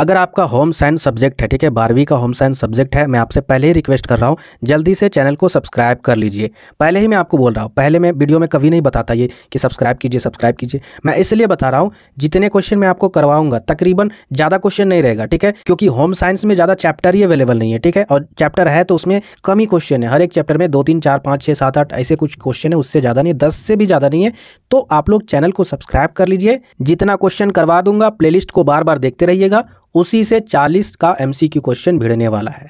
अगर आपका home science subject है ठीक है बारहवीं का होम साइंस सब्जेक्ट है मैं आपसे पहले ही रिक्वेस्ट कर रहा हूँ जल्दी से चैनल को सब्सक्राइब कर लीजिए पहले ही मैं आपको बोल रहा हूँ पहले मैं वीडियो में कभी नहीं बताता ये कि सब्सक्राइब कीजिए सब्सक्राइब कीजिए मैं इसलिए बता रहा हूँ जितने क्वेश्चन मैं आपको करवाऊंगा तकरीबन ज़्यादा क्वेश्चन नहीं रहेगा ठीक है क्योंकि होम साइंस में ज़्यादा चैप्टर ही अवेलेबल नहीं है ठीक है और चैप्टर है तो उसमें कम ही क्वेश्चन है हर एक चैप्टर में दो तीन चार पाँच छः सात आठ ऐसे कुछ क्वेश्चन है उससे ज़्यादा नहीं दस से भी ज़्यादा नहीं है तो आप लोग चैनल को सब्सक्राइब कर लीजिए जितना क्वेश्चन करवा दूंगा प्ले को बार बार देखते रहिएगा उसी से 40 का एमसीक्यू क्वेश्चन भिड़ने वाला है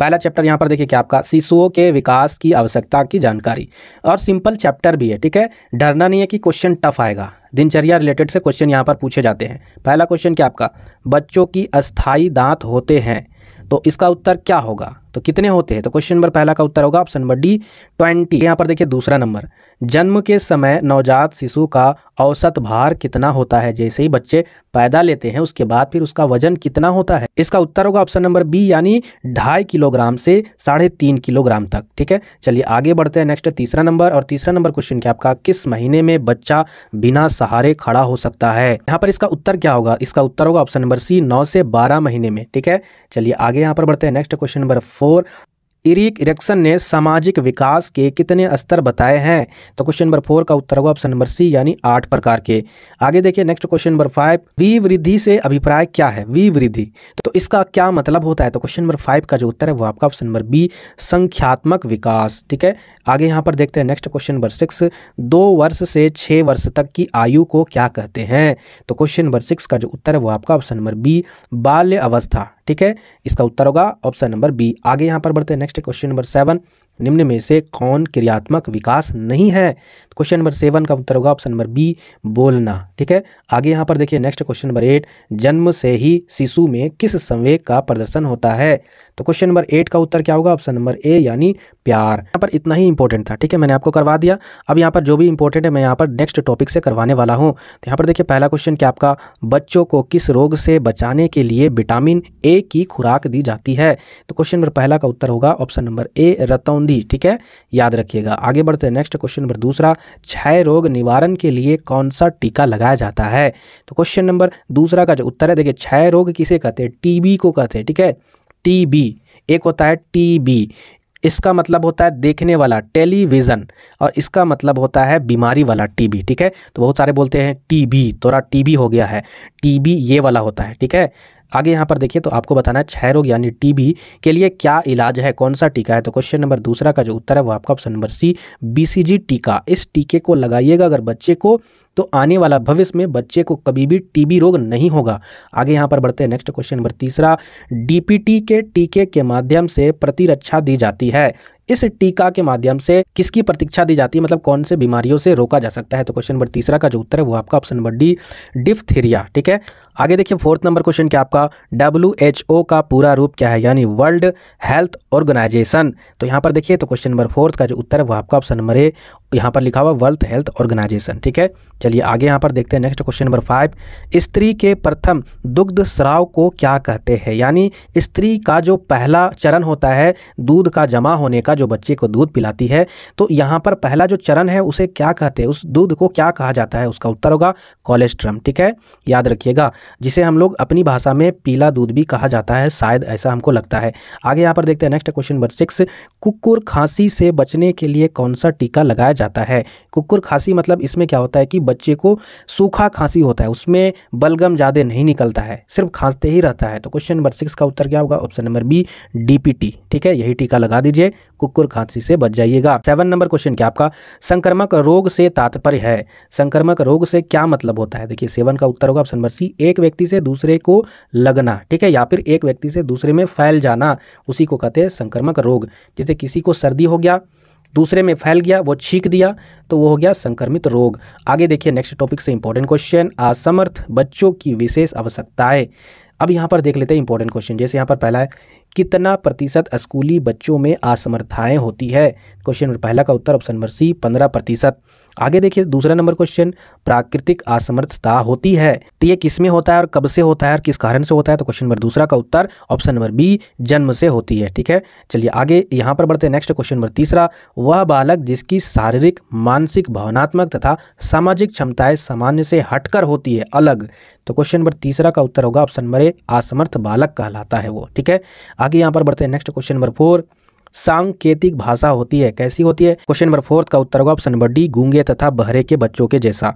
पहला चैप्टर यहाँ पर देखिए क्या आपका शिशुओं के विकास की आवश्यकता की जानकारी और सिंपल चैप्टर भी है ठीक है डरना नहीं है कि क्वेश्चन टफ आएगा दिनचर्या रिलेटेड से क्वेश्चन यहाँ पर पूछे जाते हैं पहला क्वेश्चन क्या आपका बच्चों की अस्थायी दांत होते हैं तो इसका उत्तर क्या होगा तो कितने होते हैं तो क्वेश्चन नंबर पहला का उत्तर होगा ऑप्शन नंबर डी ट्वेंटी यहाँ पर देखिए दूसरा नंबर जन्म के समय नवजात शिशु का औसत भार कितना होता है जैसे ही बच्चे पैदा लेते हैं उसके बाद फिर उसका वजन कितना होता है इसका उत्तर होगा ऑप्शन नंबर बी यानी ढाई किलोग्राम से साढ़े तीन किलोग्राम तक ठीक है चलिए आगे बढ़ते हैं नेक्स्ट तीसरा नंबर और तीसरा नंबर क्वेश्चन क्या आपका किस महीने में बच्चा बिना सहारे खड़ा हो सकता है यहाँ पर इसका उत्तर क्या होगा इसका उत्तर होगा ऑप्शन नंबर सी नौ से बारह महीने में ठीक है चलिए आगे यहाँ पर बढ़ते हैं next question number four four Erik Erikson ने सामाजिक विकास के कितने स्तर बताए हैं तो क्वेश्चन नंबर फोर का उत्तर होगा ऑप्शन नंबर सी यानी आठ प्रकार के आगे देखिए नेक्स्ट क्वेश्चन नंबर फाइव वृद्धि से अभिप्राय क्या है तो इसका क्या मतलब होता है तो क्वेश्चन नंबर फाइव का जो उत्तर है वो आपका ऑप्शन नंबर बी संख्यात्मक विकास ठीक है आगे यहाँ पर देखते हैं नेक्स्ट क्वेश्चन नंबर सिक्स दो वर्ष से छः वर्ष तक की आयु को क्या कहते हैं तो क्वेश्चन नंबर सिक्स का जो उत्तर है वो आपका ऑप्शन नंबर बी बाल्य अवस्था ठीक है इसका उत्तर होगा ऑप्शन नंबर बी आगे यहाँ पर बढ़ते हैं नेक्स्ट क्वेश्चन नंबर सेवन निम्न में से कौन क्रियात्मक विकास नहीं है क्वेश्चन नंबर सेवन का उत्तर होगा ऑप्शन नंबर बी बोलना ठीक है आगे यहाँ पर देखिए नेक्स्ट क्वेश्चन नंबर एट जन्म से ही शिशु में किस संवेग का प्रदर्शन होता है तो क्वेश्चन नंबर एट का उत्तर क्या होगा ऑप्शन नंबर ए यानी प्यार यहाँ पर इतना ही इंपॉर्टेंट था ठीक है मैंने आपको करवा दिया अब यहाँ पर जो भी इंपॉर्टेंट है मैं यहाँ पर नेक्स्ट टॉपिक से करवाने वाला हूँ तो यहाँ पर देखिए पहला क्वेश्चन क्या आपका बच्चों को किस रोग से बचाने के लिए विटामिन ए की खुराक दी जाती है तो क्वेश्चन नंबर पहला का उत्तर होगा ऑप्शन नंबर ए रतौंधी ठीक है याद रखिएगा आगे बढ़ते हैं नेक्स्ट क्वेश्चन नंबर दूसरा क्षय रोग निवारण के लिए कौन सा टीका लगाया जाता है तो क्वेश्चन नंबर दूसरा का जो उत्तर है देखिए क्षय रोग किसे कहते हैं टीबी को कहते हैं ठीक है टीबी एक होता है टीबी इसका मतलब होता है देखने वाला टेलीविज़न और इसका मतलब होता है बीमारी वाला टीबी ठीक है तो बहुत सारे बोलते हैं टीबी तोरा टीबी हो गया है टीबी ये वाला होता है ठीक है आगे यहाँ पर देखिए तो आपको बताना है क्षय रोग यानी टीबी के लिए क्या इलाज है कौन सा टीका है तो क्वेश्चन नंबर दूसरा का जो उत्तर है वो आपका ऑप्शन नंबर सी बीसीजी टीका इस टीके को लगाइएगा अगर बच्चे को तो आने वाला भविष्य में बच्चे को कभी भी टीबी रोग नहीं होगा आगे यहाँ पर बढ़ते हैं नेक्स्ट क्वेश्चन नंबर तीसरा डीपीटी के टीके के माध्यम से प्रतिरक्षा दी जाती है इस टीका के माध्यम से किसकी प्रतीक्षा दी जाती है मतलब कौन से बीमारियों से रोका जा सकता है तो क्वेश्चन नंबर तीसरा का जो उत्तर है वो आपका ऑप्शन नंबर डी डिप्थीरिया ठीक है आगे देखिए फोर्थ नंबर क्वेश्चन क्या आपका डब्ल्यू का पूरा रूप क्या है यानी वर्ल्ड हेल्थ ऑर्गेनाइजेशन तो यहाँ पर देखिए तो क्वेश्चन नंबर फोर्थ का जो उत्तर है वो आपका ऑप्शन नंबर ए यहाँ पर लिखा हुआ वर्ल्थ हेल्थ ऑर्गेनाइजेशन ठीक है चलिए आगे यहाँ पर देखते हैं नेक्स्ट क्वेश्चन नंबर फाइव स्त्री के प्रथम दुग्ध स्राव को क्या कहते हैं यानी स्त्री का जो पहला चरण होता है दूध का जमा होने का जो बच्चे को दूध पिलाती है तो यहाँ पर पहला जो चरण है उसे क्या कहते हैं उस दूध को क्या कहा जाता है उसका उत्तर होगा कोलेस्ट्रम ठीक है याद रखिएगा जिसे हम लोग अपनी भाषा में पीला दूध भी कहा जाता है शायद ऐसा हमको लगता है आगे यहाँ पर देखते हैं नेक्स्ट क्वेश्चन नंबर सिक्स कुकुर खांसी से बचने के लिए कौन सा टीका लगाया जाता है कुकुर खांसी मतलब इसमें क्या होता है कि बच्चे को सूखा खांसी होता है उसमें बलगम ज़्यादा नहीं निकलता है सिर्फ खांसते ही रहता है तो क्वेश्चन नंबर सिक्स का उत्तर क्या होगा ऑप्शन नंबर बी डीपीटी ठीक है यही टीका लगा दीजिए कुकुर खांसी से बच जाइएगा सेवन नंबर क्वेश्चन क्या आपका संक्रमक रोग से तात्पर्य है संक्रमक रोग से क्या मतलब होता है देखिए सेवन का उत्तर होगा ऑप्शन नंबर सी एक व्यक्ति से दूसरे को लगना ठीक है या फिर एक व्यक्ति से दूसरे में फैल जाना उसी को कहते हैं संक्रमक रोग जैसे किसी को सर्दी हो गया दूसरे में फैल गया वो छींक दिया तो वो हो गया संक्रमित रोग आगे देखिए नेक्स्ट टॉपिक से इंपॉर्टेंट क्वेश्चन असमर्थ बच्चों की विशेष आवश्यकताएं अब यहाँ पर देख लेते हैं इंपॉर्टेंट क्वेश्चन जैसे यहाँ पर पहला है कितना प्रतिशत स्कूली बच्चों में असमर्थाएँ होती है क्वेश्चन नंबर पहला का उत्तर ऑप्शन नंबर सी पंद्रह प्रतिशत आगे देखिए दूसरा नंबर क्वेश्चन प्राकृतिक असमर्थता होती है तो ये किस में होता है और कब से होता है और किस कारण से होता है तो क्वेश्चन नंबर दूसरा का उत्तर ऑप्शन नंबर बी जन्म से होती है ठीक है चलिए आगे यहाँ पर बढ़ते हैं नेक्स्ट क्वेश्चन नंबर तीसरा वह बालक जिसकी शारीरिक मानसिक भावनात्मक तथा सामाजिक क्षमताएं सामान्य से हटकर होती है अलग तो क्वेश्चन नंबर तीसरा का उत्तर होगा ऑप्शन नंबर ए असमर्थ बालक कहलाता है वो ठीक है आगे यहाँ पर बढ़ते हैं नेक्स्ट क्वेश्चन नंबर फोर सांकेतिक भाषा होती है कैसी होती है क्वेश्चन नंबर फोर्थ का उत्तर होगा ऑप्शन नंबर डी गूंगे तथा बहरे के बच्चों के जैसा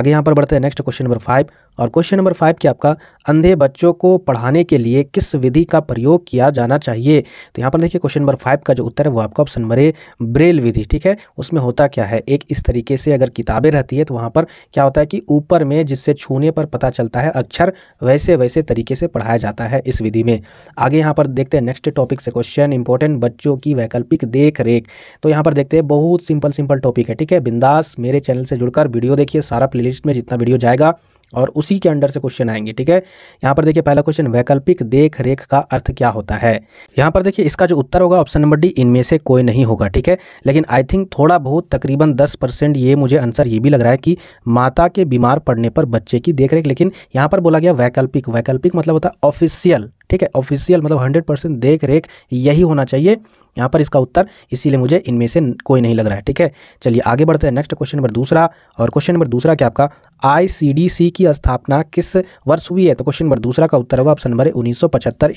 आगे यहाँ पर बढ़ते हैं नेक्स्ट क्वेश्चन नंबर फाइव और क्वेश्चन नंबर फाइव क्या आपका अंधे बच्चों को पढ़ाने के लिए किस विधि का प्रयोग किया जाना चाहिए तो यहाँ पर देखिए क्वेश्चन नंबर फाइव का जो उत्तर है वो आपका ऑप्शन नंबर ए ब्रेल विधि ठीक है उसमें होता क्या है एक इस तरीके से अगर किताबें रहती है तो वहाँ पर क्या होता है कि ऊपर में जिससे छूने पर पता चलता है अक्षर वैसे वैसे तरीके से पढ़ाया जाता है इस विधि में आगे यहाँ पर देखते हैं नेक्स्ट टॉपिक से क्वेश्चन इंपॉर्टेंट बच्चों की वैकल्पिक देख रेख तो यहाँ पर देखते हैं बहुत सिंपल सिंपल टॉपिक है ठीक है बिंदास मेरे चैनल से जुड़कर वीडियो देखिए सारा प्ले में जितना वीडियो जाएगा और उसी के अंडर से क्वेश्चन आएंगे ठीक है यहाँ पर देखिए पहला क्वेश्चन वैकल्पिक देख रेख का अर्थ क्या होता है यहाँ पर देखिए इसका जो उत्तर होगा ऑप्शन नंबर डी इनमें से कोई नहीं होगा ठीक है लेकिन आई थिंक थोड़ा बहुत तकरीबन दस परसेंट ये मुझे आंसर ये भी लग रहा है कि माता के बीमार पड़ने पर बच्चे की देख लेकिन यहाँ पर बोला गया वैकल्पिक वैकल्पिक मतलब होता है ऑफिशियल ठीक है ऑफिशियल मतलब हंड्रेड परसेंट देख रेख यही होना चाहिए यहाँ पर इसका उत्तर इसीलिए मुझे इनमें से कोई नहीं लग रहा है ठीक है चलिए आगे बढ़ते हैं नेक्स्ट क्वेश्चन नंबर दूसरा और क्वेश्चन नंबर दूसरा क्या आपका आईसीडीसी की स्थापना किस वर्ष हुई है तो क्वेश्चन नंबर दूसरा का उत्तर होगा ऑप्शन नंबर उन्नीस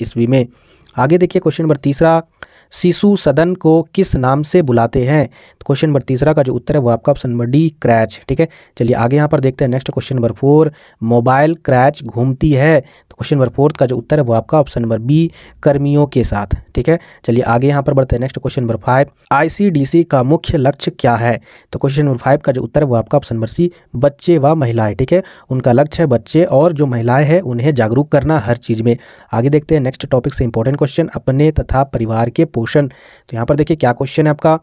ईस्वी में आगे देखिए क्वेश्चन नंबर तीसरा शिशु सदन को किस नाम से बुलाते हैं तो क्वेश्चन नंबर तीसरा का जो उत्तर है वो आपका ऑप्शन नंबर डी क्रैच ठीक है चलिए आगे यहाँ पर देखते हैं next question number four mobile creche घूमती है क्वेश्चन नंबर फोर्थ का जो उत्तर है वो आपका ऑप्शन नंबर बी कर्मियों के साथ ठीक है चलिए आगे यहाँ पर बढ़ते हैं next question number five ICDC का मुख्य लक्ष्य क्या है तो क्वेश्चन नंबर फाइव का जो उत्तर है वो आपका ऑप्शन नंबर सी बच्चे व महिलाएं ठीक है उनका लक्ष्य है बच्चे और जो महिलाएं हैं उन्हें जागरूक करना हर चीज़ में आगे देखते हैं नेक्स्ट टॉपिक से इंपॉर्टेंट क्वेश्चन अपने तथा परिवार के पोषण तो यहाँ पर देखिए क्या क्वेश्चन है आपका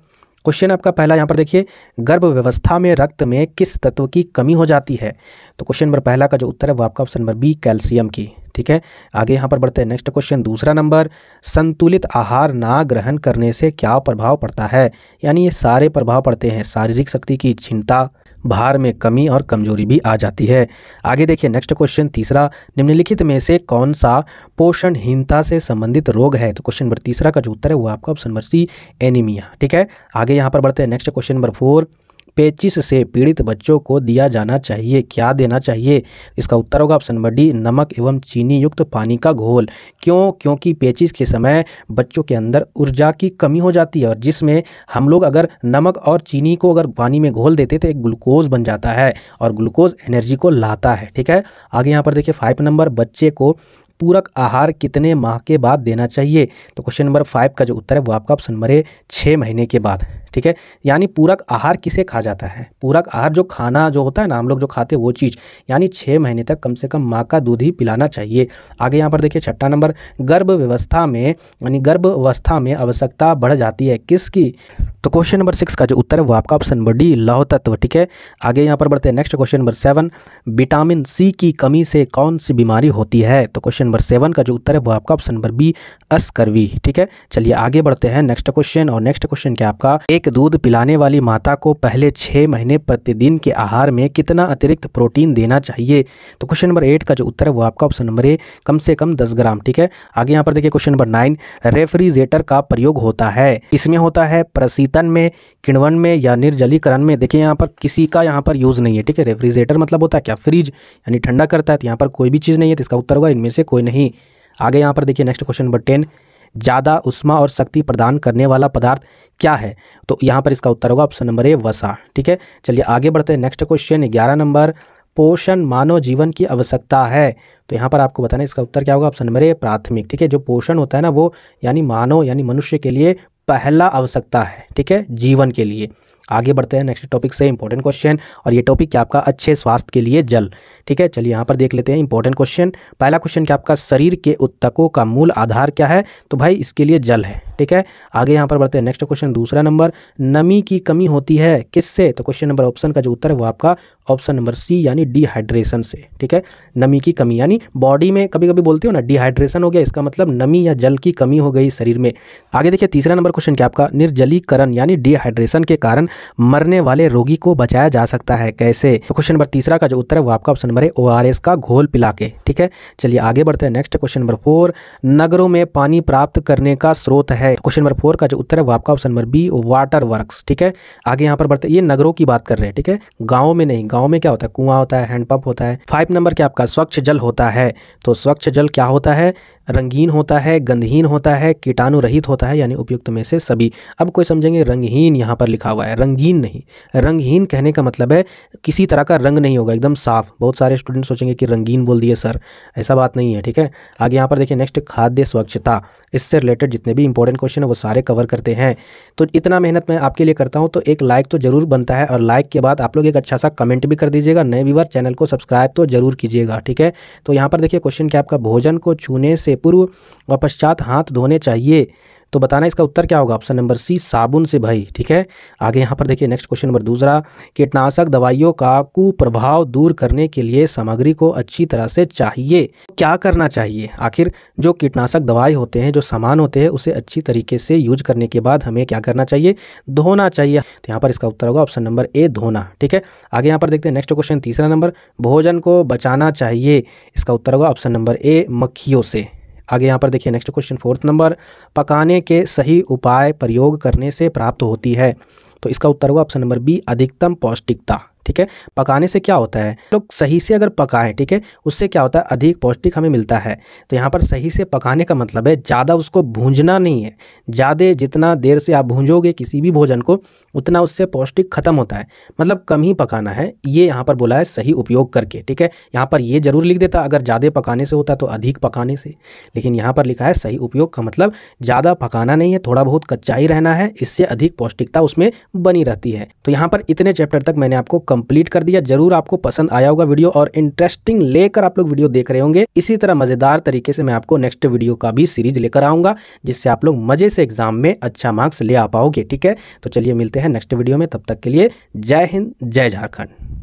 क्वेश्चन आपका पहला यहाँ पर देखिए गर्भ व्यवस्था में रक्त में किस तत्व की कमी हो जाती है तो क्वेश्चन नंबर पहला का जो उत्तर है वो आपका ऑप्शन नंबर बी कैल्शियम की ठीक है आगे यहाँ पर बढ़ते हैं नेक्स्ट क्वेश्चन दूसरा नंबर संतुलित आहार ना ग्रहण करने से क्या प्रभाव पड़ता है यानी ये सारे प्रभाव पड़ते हैं शारीरिक शक्ति की चिंता भार में कमी और कमजोरी भी आ जाती है आगे देखिए नेक्स्ट क्वेश्चन तीसरा निम्नलिखित में से कौन सा पोषणहीनता से संबंधित रोग है तो क्वेश्चन नंबर तीसरा का जो उत्तर है वो आपका ऑप्शन नंबर सी एनीमिया ठीक है आगे यहाँ पर बढ़ते हैं नेक्स्ट क्वेश्चन नंबर फोर पेचिस से पीड़ित बच्चों को दिया जाना चाहिए क्या देना चाहिए इसका उत्तर होगा ऑप्शन बडी डी नमक एवं चीनी युक्त पानी का घोल क्यों क्योंकि पेचिस के समय बच्चों के अंदर ऊर्जा की कमी हो जाती है और जिसमें हम लोग अगर नमक और चीनी को अगर पानी में घोल देते तो एक ग्लूकोज बन जाता है और ग्लूकोज एनर्जी को लाता है ठीक है आगे यहाँ पर देखिए फाइव नंबर बच्चे को पूरक आहार कितने माह के बाद देना चाहिए तो क्वेश्चन नंबर फाइव का जो उत्तर है वो आपका ऑप्शन नंबर है छः महीने के बाद ठीक है यानी पूरक आहार किसे खा जाता है पूरक आहार जो खाना जो होता है ना हम लोग जो खाते हैं वो चीज़ यानी छः महीने तक कम से कम माँ का दूध ही पिलाना चाहिए आगे यहाँ पर देखिए छठा नंबर गर्भ व्यवस्था में यानी गर्भ अवस्था में आवश्यकता बढ़ जाती है किसकी तो क्वेश्चन नंबर सिक्स का जो उत्तर है वो आपका ऑप्शन बडी लौह तत्व ठीक है आगे यहाँ पर बढ़ते हैं next question number seven vitamin C की कमी से कौन सी बीमारी होती है तो क्वेश्चन नंबर सेवन का जो उत्तर है वो आपका ऑप्शन नंबर बी अस्कर्वी ठीक है चलिए आगे बढ़ते हैं नेक्स्ट क्वेश्चन और नेक्स्ट क्वेश्चन क्या आपका एक एक दूध पिलाने वाली माता को पहले छः महीने प्रतिदिन के आहार में कितना अतिरिक्त प्रोटीन देना चाहिए तो क्वेश्चन नंबर एट का जो उत्तर है वो आपका ऑप्शन नंबर ए कम से कम दस ग्राम ठीक है आगे यहाँ पर देखिए क्वेश्चन नंबर नाइन रेफ्रिजरेटर का प्रयोग होता है इसमें होता है प्रसीतन में किणवन में या निर्जलीकरण में देखिए यहाँ पर किसी का यहाँ पर यूज़ नहीं है ठीक है रेफ्रिजरेटर मतलब होता है क्या फ्रिज यानी ठंडा करता है तो यहाँ पर कोई भी चीज़ नहीं है तो इसका उत्तर होगा इनमें से कोई नहीं आगे यहाँ पर देखिए नेक्स्ट क्वेश्चन नंबर टेन ज़्यादा उष्मा और शक्ति प्रदान करने वाला पदार्थ क्या है तो यहाँ पर इसका उत्तर होगा ऑप्शन नंबर ए वसा ठीक है चलिए आगे बढ़ते हैं नेक्स्ट क्वेश्चन ग्यारह नंबर पोषण मानव जीवन की आवश्यकता है तो यहाँ पर आपको बताना इसका उत्तर क्या होगा ऑप्शन नंबर ए प्राथमिक ठीक है जो पोषण होता है ना वो यानी मानव यानी मनुष्य के लिए पहला आवश्यकता है ठीक है जीवन के लिए आगे बढ़ते हैं नेक्स्ट टॉपिक से इंपॉर्टेंट क्वेश्चन और ये टॉपिक क्या आपका अच्छे स्वास्थ्य के लिए जल ठीक है चलिए यहाँ पर देख लेते हैं इंपॉर्टेंट क्वेश्चन पहला क्वेश्चन क्या आपका शरीर के उत्तकों का मूल आधार क्या है तो भाई इसके लिए जल है ठीक है आगे यहाँ पर बढ़ते हैं नेक्स्ट क्वेश्चन दूसरा नंबर नमी की कमी होती है किससे तो क्वेश्चन नंबर ऑप्शन का जो उत्तर है वो आपका ऑप्शन नंबर सी यानी डिहाइड्रेशन से ठीक है नमी की कमी यानी बॉडी में कभी कभी बोलते हो ना डिहाइड्रेशन हो गया इसका मतलब नमी या जल की कमी हो गई शरीर में आगे देखिए तीसरा नंबर क्वेश्चन क्या आपका निर्जलीकरण यानी डिहाइड्रेशन के कारण मरने वाले रोगी को बचाया जा सकता है कैसे तो क्वेश्चन नंबर तीसरा का जो उत्तर है वो आपका ऑप्शन नंबर है ओ का घोल पिला के ठीक है चलिए आगे बढ़ते हैं नेक्स्ट क्वेश्चन नंबर फोर नगरों में पानी प्राप्त करने का स्रोत है है क्वेश्चन नंबर फोर का जो उत्तर है वो आपका option number B water works ठीक है आगे यहाँ पर बढ़ते ये नगरों की बात कर रहे हैं ठीक है गाँव में नहीं गाँव में क्या होता है कुआं होता है हैंडपंप होता है फाइव नंबर क्या आपका स्वच्छ जल होता है तो स्वच्छ जल क्या होता है रंगीन होता है गंधहीन होता है कीटाणु रहित होता है यानी उपयुक्त में से सभी अब कोई समझेंगे रंगहीन यहाँ पर लिखा हुआ है रंगीन नहीं रंगहीन कहने का मतलब है किसी तरह का रंग नहीं होगा एकदम साफ बहुत सारे स्टूडेंट सोचेंगे कि रंगीन बोल दिए सर ऐसा बात नहीं है ठीक है आगे यहाँ पर देखिए नेक्स्ट खाद्य स्वच्छता इससे रिलेटेड जितने भी इंपॉर्टेंट क्वेश्चन है वो सारे कवर करते हैं तो इतना मेहनत मैं आपके लिए करता हूँ तो एक लाइक तो जरूर बनता है और लाइक के बाद आप लोग एक अच्छा सा कमेंट भी कर दीजिएगा नए भी चैनल को सब्सक्राइब तो जरूर कीजिएगा ठीक है तो यहाँ पर देखिए क्वेश्चन क्या आपका भोजन को छूने से पूर्व व पश्चात हाथ धोने चाहिए तो बताना इसका उत्तर क्या होगा ऑप्शन नंबर सी साबुन से भाई ठीक है आगे यहाँ पर देखिए नेक्स्ट क्वेश्चन नंबर दूसरा कीटनाशक दवाइयों का कुप्रभाव दूर करने के लिए सामग्री को अच्छी तरह से चाहिए क्या करना चाहिए आखिर जो कीटनाशक दवाई होते हैं जो सामान होते हैं उसे अच्छी तरीके से यूज करने के बाद हमें क्या करना चाहिए धोना चाहिए तो यहाँ पर इसका उत्तर होगा ऑप्शन नंबर ए धोना ठीक है आगे यहाँ पर देखते हैं नेक्स्ट क्वेश्चन तीसरा नंबर भोजन को बचाना चाहिए इसका उत्तर होगा ऑप्शन नंबर ए मक्खियों से आगे यहाँ पर देखिए नेक्स्ट क्वेश्चन फोर्थ नंबर पकाने के सही उपाय प्रयोग करने से प्राप्त होती है तो इसका उत्तर होगा ऑप्शन नंबर बी अधिकतम पौष्टिकता ठीक है पकाने से क्या होता है तो सही से अगर पकाएं ठीक है उससे क्या होता है अधिक पौष्टिक हमें मिलता है तो यहाँ पर सही से पकाने का मतलब है ज़्यादा उसको भूंजना नहीं है ज़्यादा जितना देर से आप भूंजोगे किसी भी भोजन को उतना उससे पौष्टिक खत्म होता है मतलब कम ही पकाना है ये यहाँ पर बोला है सही उपयोग करके ठीक है यहाँ पर ये ज़रूर लिख देता अगर ज़्यादा पकाने से होता तो अधिक पकाने से लेकिन यहाँ पर लिखा है सही उपयोग का मतलब ज़्यादा पकाना नहीं है थोड़ा बहुत कच्चा ही रहना है इससे अधिक पौष्टिकता उसमें बनी रहती है तो यहाँ पर इतने चैप्टर तक मैंने आपको कंप्लीट कर दिया जरूर आपको पसंद आया होगा वीडियो और इंटरेस्टिंग लेकर आप लोग वीडियो देख रहे होंगे इसी तरह मजेदार तरीके से मैं आपको नेक्स्ट वीडियो का भी सीरीज लेकर आऊंगा जिससे आप लोग मजे से एग्जाम में अच्छा मार्क्स ले आ पाओगे ठीक है तो चलिए मिलते हैं नेक्स्ट वीडियो में तब तक के लिए जय हिंद जय झारखंड